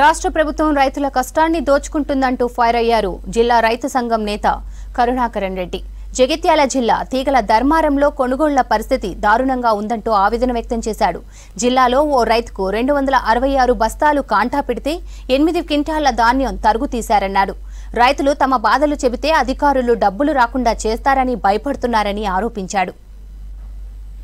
రాష్ట్ర ప్రభుత్వం రైతుల కష్టాన్ని దోచుకుంటుందంటూ ఫైర్ అయ్యారు జిల్లా రైతు సంఘం నేత కరుణాకరణ్ రెడ్డి జగిత్యాల జిల్లా తీగల ధర్మారంలో కొనుగోళ్ల పరిస్థితి దారుణంగా ఉందంటూ ఆవేదన వ్యక్తం చేశాడు జిల్లాలో ఓ రైతుకు రెండు వందల అరవై ఆరు బస్తాలు కాంటా పెడితే ఎనిమిది క్వింటాళ్ల ధాన్యం తరుగు తీశారన్నాడు రైతులు తమ బాధలు చెబితే అధికారులు డబ్బులు రాకుండా చేస్తారని భయపడుతున్నారని ఆరోపించాడు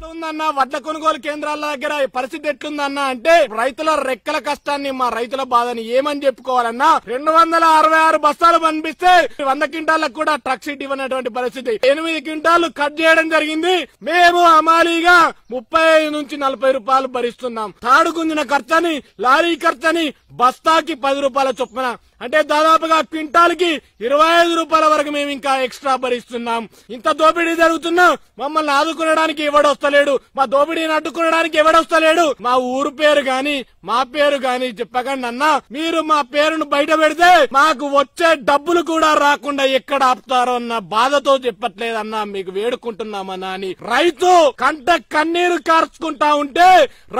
ఎట్లుందన్న వడ్ల కొనుగోలు కేంద్రాల దగ్గర పరిస్థితి ఎట్లుందన్న అంటే రైతుల రెక్కల కష్టాన్ని మా రైతుల బాధని ఏమని చెప్పుకోవాలన్నా రెండు వందల అరవై ఆరు బస్తాలు పంపిస్తే వంద క్వింటాలకు కూడా ట్రక్ సీట్ ఇవ్వనటువంటి పరిస్థితి ఎనిమిది క్వింటాలు కట్ చేయడం జరిగింది మేము అమాలీగా ముప్పై ఐదు నుంచి నలభై రూపాయలు భరిస్తున్నాం తాడుకుందిన ఖర్చని లారీ ఖర్చని బస్తాకి పది రూపాయల చొప్పున అంటే దాదాపుగా క్వింటాల్ కి ఇరవై ఐదు రూపాయల వరకు మేము ఇంకా ఎక్స్ట్రా భరిస్తున్నాం ఇంత దోపిడీ జరుగుతున్నా మమ్మల్ని ఆదుకునడానికి ఎవడొస్తలేడు మా దోపిడీని అడ్డుకునడానికి ఎవడొస్తలేడు మా ఊరు పేరు గాని మా పేరు గాని చెప్పకండి అన్న మీరు మా పేరును బయట పెడితే మాకు వచ్చే డబ్బులు కూడా రాకుండా ఎక్కడ ఆపుతారో అన్న బాధతో చెప్పట్లేదన్నా మీకు వేడుకుంటున్నామన్నా అని రైతు కంట కన్నీరు కార్చుకుంటా ఉంటే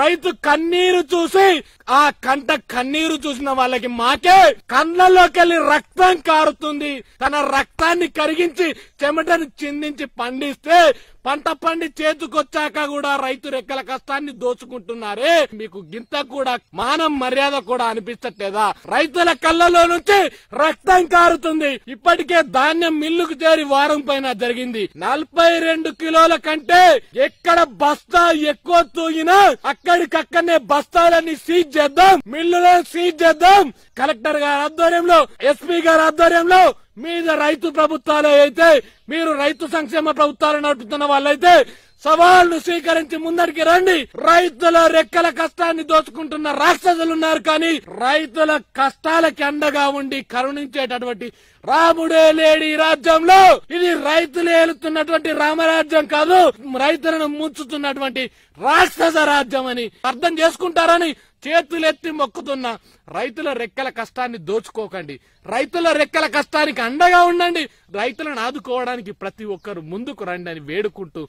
రైతు కన్నీరు చూసి ఆ కంట కన్నీరు చూసిన వాళ్ళకి మాకే కన్న కళ్ళలోకెళ్ళి రక్తం కారుతుంది తన రక్తాన్ని కరిగించి చెమటను చిందించి పండిస్తే పంట పండి చేతికొచ్చాక కూడా రైతు రెక్కల కష్టాన్ని దోచుకుంటున్నారే మీకు గింత కూడా మానం మర్యాద కూడా అనిపించట్లేదా రైతుల కళ్ళలో నుంచి రక్తం కారుతుంది ఇప్పటికే ధాన్యం మిల్లుకు చేరి వారం పైన జరిగింది నలభై రెండు కిలోల కంటే ఎక్కడ బస్తా ఎక్కువ తూగినా అక్కడికక్కడనే బస్తాలన్నీ సీజ్ చేద్దాం మిల్లులను సీజ్ చేద్దాం కలెక్టర్ గారు ఆధ్వర్యంలో ఎస్పీ గారి ఆధ్వర్యంలో మీద రైతు ప్రభుత్వాలే అయితే మీరు రైతు సంక్షేమ ప్రభుత్వాలు నడుపుతున్న వాళ్ళైతే సవాళ్లు స్వీకరించి ముందరికి రండి రైతుల రెక్కల కష్టాన్ని దోచుకుంటున్న రాక్షసులు ఉన్నారు కానీ రైతుల కష్టాలకి అండగా ఉండి కరుణించేటటువంటి రాముడే లేడి రాజ్యంలో ఇది రైతులు ఏలుతున్నటువంటి రామరాజ్యం కాదు రైతులను ముంచుతున్నటువంటి రాక్షస రాజ్యం అని అర్థం చేసుకుంటారని చేతులెత్తి మొక్కుతున్న రైతుల రెక్కల కష్టాన్ని దోచుకోకండి రైతుల రెక్కల కష్టానికి అండగా ఉండండి రైతులను ఆదుకోవడానికి ప్రతి ఒక్కరు ముందుకు రండి అని వేడుకుంటూ